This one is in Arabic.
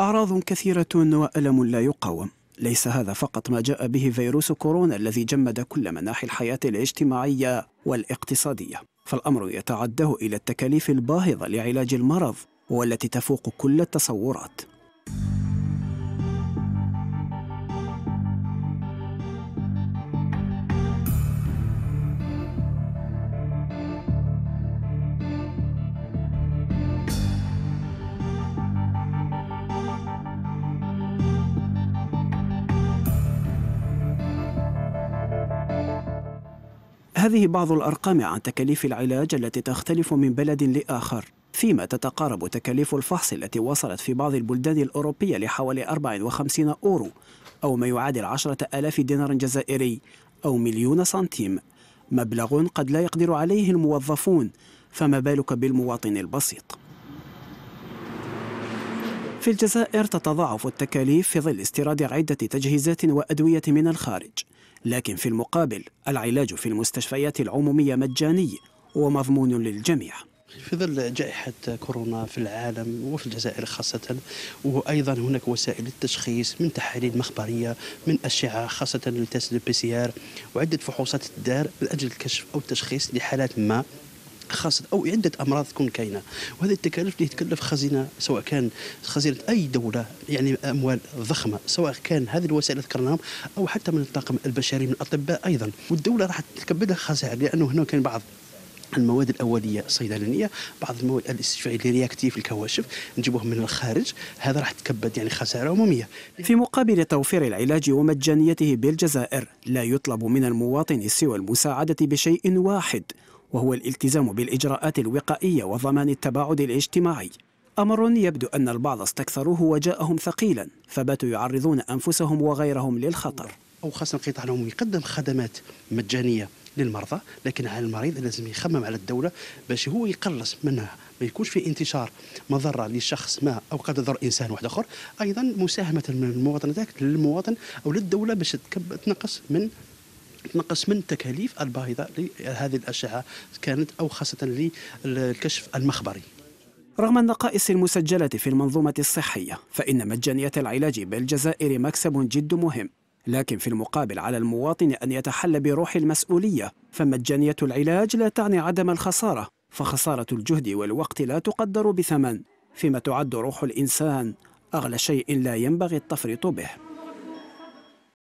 أعراض كثيرة وألم لا يقاوم ليس هذا فقط ما جاء به فيروس كورونا الذي جمد كل مناحي الحياة الاجتماعية والاقتصادية فالأمر يتعده إلى التكاليف الباهظة لعلاج المرض والتي تفوق كل التصورات هذه بعض الأرقام عن تكاليف العلاج التي تختلف من بلد لآخر فيما تتقارب تكاليف الفحص التي وصلت في بعض البلدان الأوروبية لحوالي 54 أورو أو ما يعادل 10 ألاف دينار جزائري أو مليون سنتيم مبلغ قد لا يقدر عليه الموظفون فما بالك بالمواطن البسيط في الجزائر تتضاعف التكاليف في ظل استيراد عدة تجهيزات وأدوية من الخارج لكن في المقابل العلاج في المستشفيات العمومية مجاني ومضمون للجميع في ظل جائحة كورونا في العالم وفي الجزائر خاصة وأيضا هناك وسائل للتشخيص من تحاليل مخبرية من أشعة خاصة للتست بي سي آر وعدة فحوصات الدار لأجل الكشف أو التشخيص لحالات ما خاصة أو عدة أمراض تكون كاينة وهذه التكاليف اللي تكلف خزينة سواء كان خزينة أي دولة يعني أموال ضخمة سواء كان هذه الوسائل اللي ذكرناهم أو حتى من الطاقم البشري من الأطباء أيضا والدولة راح تكبدها خسائر لأنه هنا كان بعض المواد الاوليه الصيدلانيه بعض المواد الاستشفائيه الرياكتيف الكواشف نجيبوهم من الخارج هذا راح تكبد يعني خساره عموميه في مقابل توفير العلاج ومجانيته بالجزائر لا يطلب من المواطن سوى المساعده بشيء واحد وهو الالتزام بالإجراءات الوقائية وضمان التباعد الاجتماعي أمر يبدو أن البعض استكثروه وجاءهم ثقيلا فباتوا يعرضون أنفسهم وغيرهم للخطر أو خاصة القطاع العمومي يقدم خدمات مجانية للمرضى لكن على المريض لازم يخمم على الدولة باش هو يقلص منها ما يكونش في انتشار مضرة لشخص ما أو قد يضر إنسان واحد آخر أيضا مساهمة المواطن ذاك للمواطن أو للدولة باش تنقص من تنقص من التكاليف الباهظة لهذه الأشعة كانت أو خاصة للكشف المخبري رغم النقائص المسجلة في المنظومة الصحية فإن مجانية العلاج بالجزائر مكسب جد مهم لكن في المقابل على المواطن أن يتحلى بروح المسؤولية فمجانية العلاج لا تعني عدم الخسارة فخسارة الجهد والوقت لا تقدر بثمن فيما تعد روح الإنسان أغلى شيء لا ينبغي التفريط به